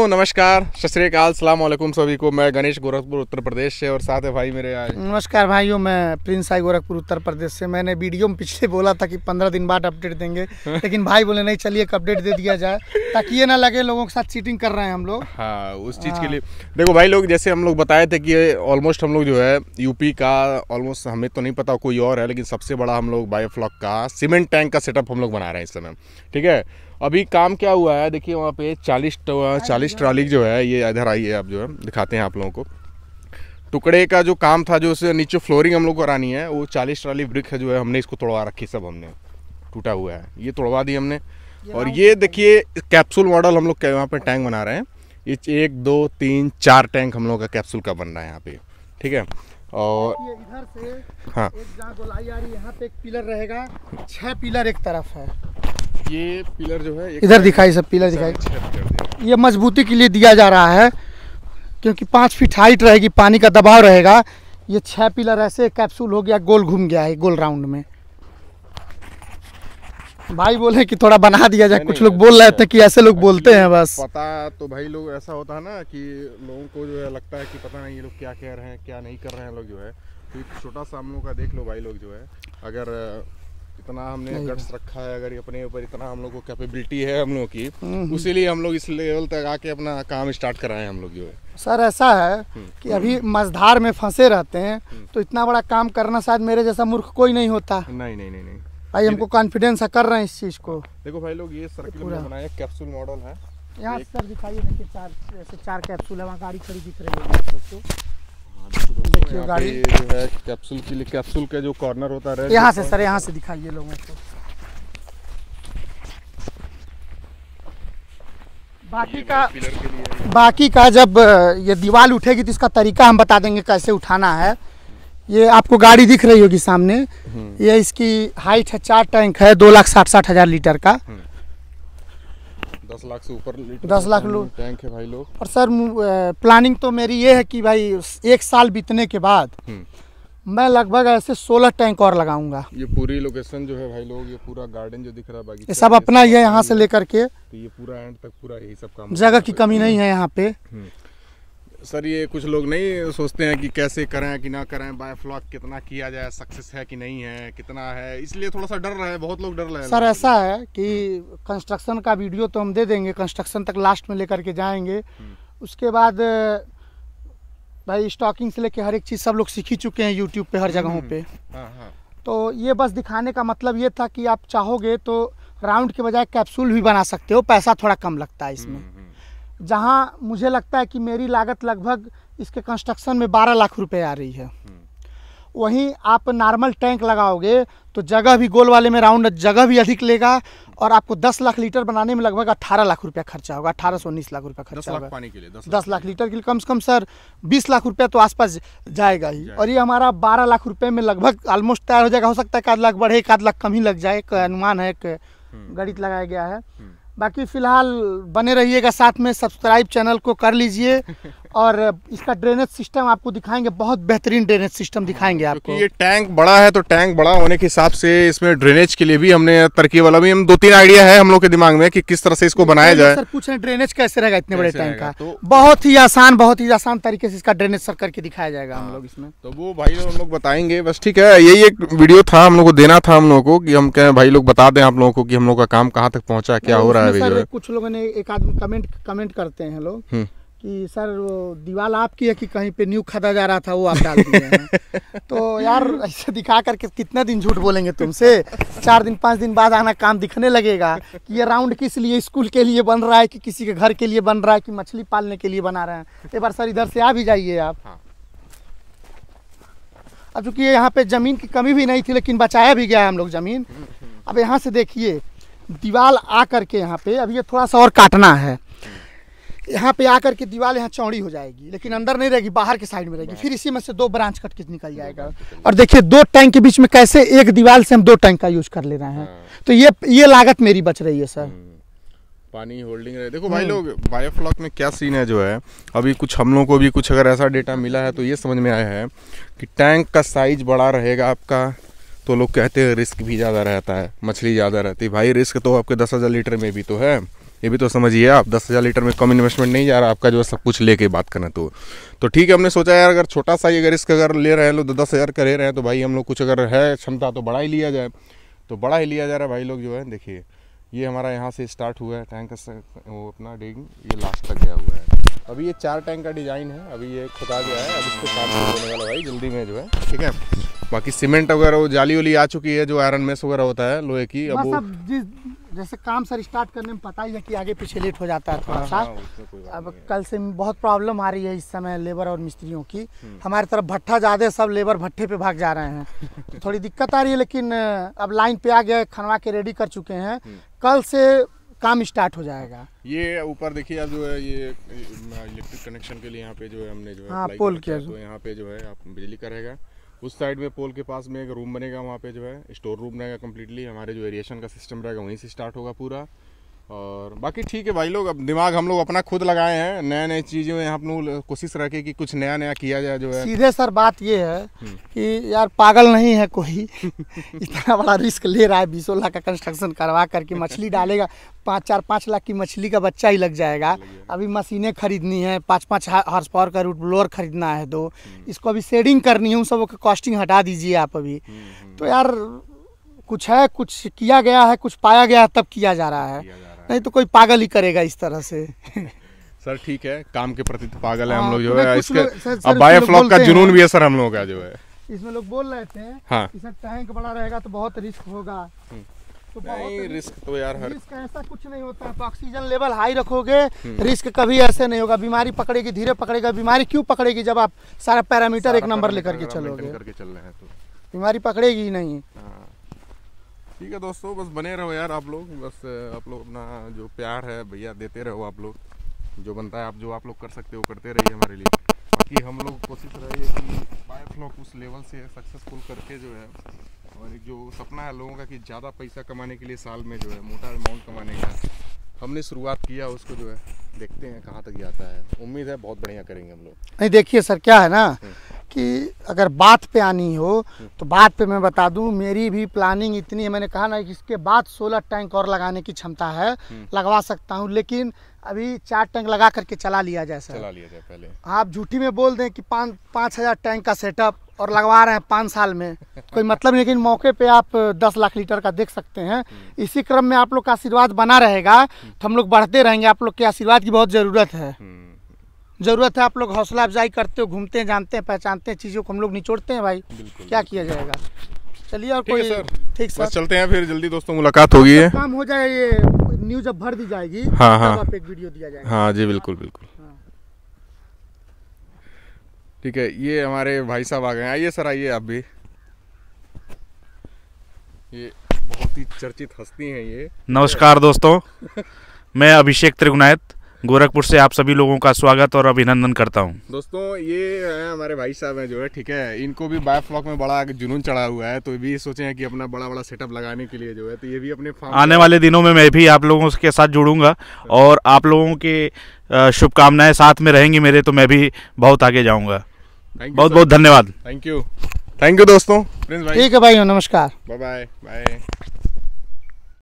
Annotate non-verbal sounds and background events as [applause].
हूँ नमस्कार सतरीकाल सलाम वालेकुम सभी को मैं गणेश गोरखपुर उत्तर प्रदेश से और साथ है भाई मेरे आज नमस्कार भाइयों मैं प्रिंस आई गोरखपुर उत्तर प्रदेश से मैंने वीडियो में पिछले बोला था कि पंद्रह दिन बाद अपडेट देंगे [laughs] लेकिन भाई बोले नहीं चलिए एक अपडेट दे दिया जाए ताकि ये ना लगे लोगों के साथ चीटिंग कर रहे हैं हम लोग हाँ उस चीज़ के हाँ। लिए देखो भाई लोग जैसे हम लोग बताए थे कि ऑलमोस्ट हम लोग जो है यूपी का ऑलमोस्ट हमें तो नहीं पता कोई और है लेकिन सबसे बड़ा हम लोग बायोफ्लॉक का सीमेंट टैंक का सेटअप हम लोग बना रहे हैं इस समय ठीक है अभी काम क्या हुआ है देखिए वहाँ पे चालीस तो, हाँ चालीस हाँ। ट्राली जो है ये इधर आई है आप जो है दिखाते हैं आप लोगों को टुकड़े का जो काम था जो उसे नीचे फ्लोरिंग हम लोग को करानी है वो चालीस ट्रॉली ब्रिक है जो है हमने इसको तोड़वा रखी सब हमने टूटा हुआ है ये तोड़वा दी हमने और ये देखिए कैप्सूल मॉडल हम लोग वहाँ पर टैंक बना रहे हैं ये एक दो तीन चार टैंक हम लोग का कैप्सूल का बन रहा है यहाँ पे ठीक है और इधर से हाँ एक जहाँ गोलाई आ रही है यहाँ पे एक पिलर रहेगा छह पिलर एक तरफ है ये पिलर जो है इधर दिखाई सब पिलर दिखाई ये मजबूती के लिए दिया जा रहा है क्योंकि पाँच फीट हाइट रहेगी पानी का दबाव रहेगा ये छह पिलर ऐसे कैप्सूल हो गया गोल घूम गया है गोल राउंड में भाई बोले कि थोड़ा बना दिया जाए कुछ लोग बोल रहे अच्छा। थे कि ऐसे लोग बोलते हैं बस पता तो भाई लोग ऐसा होता है ना कि लोगों को जो है लगता है कि पता नहीं ये लोग क्या कह रहे हैं क्या नहीं कर रहे हैं लोग जो है तो छोटा सा हम लोग का देख लो भाई लोग जो है अगर इतना हमने गट्स रखा है अगर अपने ऊपर इतना हम लोग को कैपेबिलिटी है हम लोग की हम्म। उसीलिए हम लोग इस लेवल तक आके अपना काम स्टार्ट कराए हम लोग जो है सर ऐसा है हम्म। कि अभी मझधार में फंसे रहते हैं हम्म। तो इतना बड़ा काम करना शायद मेरे जैसा मूर्ख कोई नहीं होता नहीं नहीं नहीं नहीं भाई हमको कॉन्फिडेंस कर रहे हैं इस चीज को देखो भाई लोग ये सर्किल में बनाया कैप्सूल मॉडल है यहाँ सर दिखाइए देखिए चार ऐसे चार कैप्सूल है वहाँ गाड़ी खड़ी दिख रही है देखिए गाड़ी जो है कैप्सूल के लिए कैप्सूल का जो कॉर्नर होता है यहाँ से सर यहाँ से दिखाइए लोगों को बाकी का बाकी का जब ये दीवार उठेगी तो इसका तरीका हम बता देंगे कैसे उठाना है ये आपको गाड़ी दिख रही होगी सामने हम्म। ये इसकी हाइट है चार टैंक है दो लाख साठ साठ हजार लीटर का हम्म। दस लाख से ऊपर दस लाख लोग टैंक है भाई लोग और सर प्लानिंग तो मेरी ये है कि भाई एक साल बीतने के बाद हम्म। मैं लगभग ऐसे सोलह टैंक और लगाऊंगा ये पूरी लोकेशन जो है भाई लोग ये पूरा गार्डन जो दिख रहा है ये सब अपना ही है यहाँ से लेकर के तो ये पूरा एंड तक पूरा यही सब काम जगह की कमी नहीं है यहाँ पे हम्म। सर ये कुछ लोग नहीं सोचते हैं कि कैसे करें कि ना करें फ्लॉक कितना किया जाए सक्सेस है कि नहीं है कितना है इसलिए थोड़ा सा डर रहा है बहुत लोग डर रहे हैं सर ऐसा है कि कंस्ट्रक्शन का वीडियो तो हम दे देंगे कंस्ट्रक्शन तक लास्ट में लेकर के जाएंगे हम्म। उसके बाद भाई स्टॉकिंग से लेके हर एक चीज़ सब लोग सीख ही चुके हैं यूट्यूब पे हर जगहों पे हम्म। हाँ, हाँ। तो ये बस दिखाने का मतलब ये था कि आप चाहोगे तो राउंड के बजाय कैप्सूल भी बना सकते हो पैसा थोड़ा कम लगता है इसमें हम्म, जहाँ मुझे लगता है कि मेरी लागत लगभग इसके कंस्ट्रक्शन में बारह लाख रुपए आ रही है वहीं आप नॉर्मल टैंक लगाओगे तो जगह भी गोल वाले में राउंड जगह भी अधिक लेगा और आपको 10 लाख लीटर बनाने में लगभग 18 लाख रुपया खर्चा होगा अठारह सौ उन्नीस लाख रुपया खर्चा होगा पानी के लिए 10, लाख, लाख लीटर के लिए कम से कम सर 20 लाख रुपया तो आसपास जाएगा ही जाएगा। और ये हमारा 12 लाख रुपये में लगभग ऑलमोस्ट तैयार हो जाएगा हो सकता है एक लाख बढ़े एक लाख कम ही लग जाए एक अनुमान है एक हम्म। गणित लगाया गया है हम्म। बाकी फ़िलहाल बने रहिएगा साथ में सब्सक्राइब चैनल को कर लीजिए [laughs] और इसका ड्रेनेज सिस्टम आपको दिखाएंगे बहुत बेहतरीन ड्रेनेज सिस्टम दिखाएंगे आपको ये टैंक बड़ा है तो टैंक बड़ा होने के हिसाब से इसमें ड्रेनेज के लिए भी हमने तरकीब वाला मतलब भी हम दो तीन आइडिया है हम लोग के दिमाग में कि किस तरह से इसको तो बनाया जाए सर पूछ रहे ड्रेनेज कैसे रहेगा इतने बड़े टैंक का तो- बहुत ही आसान बहुत ही आसान तरीके से इसका ड्रेनेज सर करके दिखाया जाएगा हम हाँ। लोग इसमें तो वो भाई हम लोग बताएंगे बस ठीक है यही एक वीडियो था हम लोग को देना था हम लोग को की हम क्या भाई लोग बता दें आप लोगों को की हम लोग का काम कहाँ तक पहुँचा क्या हो रहा है कुछ लोगों ने एक आदमी कमेंट कमेंट करते हैं लोग कि सर वो दीवाल आपकी है कि कहीं पे न्यू खदा जा रहा था वो आप डाल दिए हैं [laughs] तो यार ऐसे दिखा करके कितना दिन झूठ बोलेंगे तुमसे चार दिन पाँच दिन बाद आना काम दिखने लगेगा कि ये राउंड किस लिए स्कूल के लिए बन रहा है कि किसी के घर के लिए बन रहा है कि मछली पालने के लिए बना रहे हैं तो एक बार सर इधर से आ भी जाइए आप हाँ। अब चूँकि यहाँ पे ज़मीन की कमी भी नहीं थी लेकिन बचाया भी गया है हम लोग ज़मीन हम्म। अब यहाँ से देखिए दीवाल आ करके यहाँ पे अब ये थोड़ा सा और काटना है यहाँ पे आकर के दीवार यहाँ चौड़ी हो जाएगी लेकिन अंदर नहीं रहेगी बाहर के साइड में रहेगी फिर इसी में से दो ब्रांच कट के निकल जाएगा और देखिए दो टैंक के बीच में कैसे एक दीवार से हम दो टैंक का यूज कर ले रहे हैं हाँ। तो ये ये लागत मेरी बच रही है सर हम्म। पानी होल्डिंग रहे देखो भाई लोग बायोफ्लॉक में क्या सीन है जो है अभी कुछ हम लोग को भी कुछ अगर ऐसा डेटा मिला है तो ये समझ में आया है कि टैंक का साइज बड़ा रहेगा आपका तो लोग कहते हैं रिस्क भी ज़्यादा रहता है मछली ज़्यादा रहती है भाई रिस्क तो आपके दस हज़ार लीटर में भी तो है ये भी तो समझिए आप दस हज़ार लीटर में कम इन्वेस्टमेंट नहीं जा रहा आपका जो है सब कुछ लेके बात करना तो तो ठीक है हमने सोचा यार अगर छोटा सा ही अगर इसका अगर ले रहे हैं लोग तो दस हज़ार का ले रहे हैं तो भाई हम लोग कुछ अगर है क्षमता तो बड़ा ही लिया जाए तो बड़ा ही लिया जा रहा है भाई लोग जो है देखिए ये हमारा यहाँ से स्टार्ट हुआ है टैंक वो अपना डिंग ये लास्ट तक गया हुआ है अभी ये चार टैंक का डिज़ाइन है अभी ये खुदा गया है अब इसको काम होने वाला भाई जल्दी में जो है ठीक है बाकी सीमेंट वगैरह वो जाली वाली आ चुकी है जो आयरन मेस वगैरह होता है लोहे की अब वो... जैसे काम सर स्टार्ट करने में पता ही है कि आगे पीछे लेट हो जाता है थोड़ा हाँ, सा हाँ, अब कल से बहुत प्रॉब्लम आ रही है इस समय लेबर और मिस्त्रियों की हम्म। हमारे तरफ भट्टा ज़्यादा सब लेबर भट्टे पे भाग जा रहे हैं [laughs] थोड़ी दिक्कत आ रही है लेकिन अब लाइन पे आ गए खनवा के रेडी कर चुके हैं हम्म। कल से काम स्टार्ट हो जाएगा ये ऊपर देखिए आप जो है ये इलेक्ट्रिक कनेक्शन के लिए यहाँ पे जो है हमने जो है हाँ पोल किया तो यहाँ पे जो है आप बिजली का रहेगा उस साइड में पोल के पास में एक रूम बनेगा वहाँ पे जो है स्टोर रूम रहेगा कम्प्लीटली हमारे जो एरिएशन का सिस्टम रहेगा वहीं से स्टार्ट होगा पूरा और बाकी ठीक है भाई लोग अब दिमाग हम लोग अपना खुद लगाए हैं नए नए चीज़ें में हम लोग कोशिश रखे कि कुछ नया नया किया जाए जो है सीधे सर बात ये है हम्म। कि यार पागल नहीं है कोई [laughs] इतना बड़ा रिस्क ले रहा है बीसों लाख का कंस्ट्रक्शन करवा करके मछली डालेगा पाँच चार पाँच लाख की मछली का बच्चा ही लग जाएगा अभी मशीनें खरीदनी है पाँच पाँच हॉर्स पावर का रूट ब्लोअर खरीदना है दो तो। हम्म। इसको अभी शेडिंग करनी है उन सब कॉस्टिंग हटा दीजिए आप अभी हम्म, तो यार कुछ है कुछ किया गया है कुछ पाया गया है तब किया जा रहा है नहीं तो कोई पागल ही करेगा इस तरह से सर ठीक है काम के प्रति तो पागल है हम हाँ, लोग जो है इसके अब फ्लॉक का जुनून भी है सर हम लोगों का जो है इसमें लोग बोल रहे थे हाँ। टैंक बड़ा रहेगा तो बहुत रिस्क होगा हम्म। तो बहुत नहीं रिस्क तो यार हर रिस्क ऐसा कुछ नहीं होता तो ऑक्सीजन लेवल हाई रखोगे हम्म। रिस्क कभी ऐसे नहीं होगा बीमारी पकड़ेगी धीरे पकड़ेगा बीमारी क्यों पकड़ेगी जब आप सारा पैरामीटर एक नंबर लेकर के चलोगे तो। बीमारी पकड़ेगी ही नहीं हाँ। ठीक है दोस्तों बस बने रहो यार आप लोग बस आप लोग अपना जो प्यार है भैया देते रहो आप लोग जो बनता है आप जो आप लोग कर सकते हो करते रहिए हमारे लिए बाकी हम लोग कोशिश रहिए कि बाय फ्लॉक उस लेवल से सक्सेसफुल करके जो है और एक जो सपना है लोगों का कि ज़्यादा पैसा कमाने के लिए साल में जो है मोटा अमाउंट कमाने का हमने शुरुआत किया उसको जो है देखते हैं कहाँ तक जाता है उम्मीद है बहुत बढ़िया करेंगे हम लोग नहीं देखिए सर क्या है ना हाँ। कि अगर बात पे आनी हो तो बात पे मैं बता दूं मेरी भी प्लानिंग इतनी है मैंने कहा ना कि इसके बाद 16 टैंक और लगाने की क्षमता है हम्म। लगवा सकता हूं लेकिन अभी चार टैंक लगा करके चला लिया जाए सर चला लिया जाए पहले आप झूठी में बोल दें कि पाँच पाँच हज़ार टैंक का सेटअप और लगवा रहे हैं पाँच साल में कोई मतलब नहीं लेकिन मौके पे आप दस लाख लीटर का देख सकते हैं हम्म। इसी क्रम में आप लोग का आशीर्वाद बना रहेगा हम्म। तो हम लोग बढ़ते रहेंगे आप लोग के आशीर्वाद की बहुत ज़रूरत है ज़रूरत है आप लोग हौसला अफजाई करते हो घूमते हैं जानते हैं पहचानते हैं चीज़ों को हम लोग निचोड़ते हैं भाई क्या किया जाएगा चलिए और कोई ठीक सर चलते हैं फिर जल्दी दोस्तों मुलाकात होगी काम हो जाएगा ये न्यूज अब भर दी जाएगी हाँ हाँ एक वीडियो दिया जाएगा हाँ जी बिल्कुल बिल्कुल हाँ। ठीक है ये हमारे भाई साहब आ गए आइए सर आइए आप भी ये बहुत ही चर्चित हस्ती हैं ये नमस्कार दोस्तों मैं अभिषेक त्रिगुनायत गोरखपुर से आप सभी लोगों का स्वागत और अभिनंदन करता हूं दोस्तों ये है हमारे भाई साहब हैं जो है ठीक है इनको भी बायो फ्लॉक में बड़ा जुनून चढ़ा हुआ है तो भी सोचे हैं कि अपना बड़ा बड़ा सेटअप लगाने के लिए जो है तो ये भी अपने आने वाले दिनों में मैं भी आप लोगों के साथ जुड़ूंगा और आप लोगों के शुभकामनाएं साथ में रहेंगी मेरे तो मैं भी बहुत आगे जाऊँगा बहुत बहुत धन्यवाद थैंक यू थैंक यू दोस्तों ठीक है भाई नमस्कार बाय बाय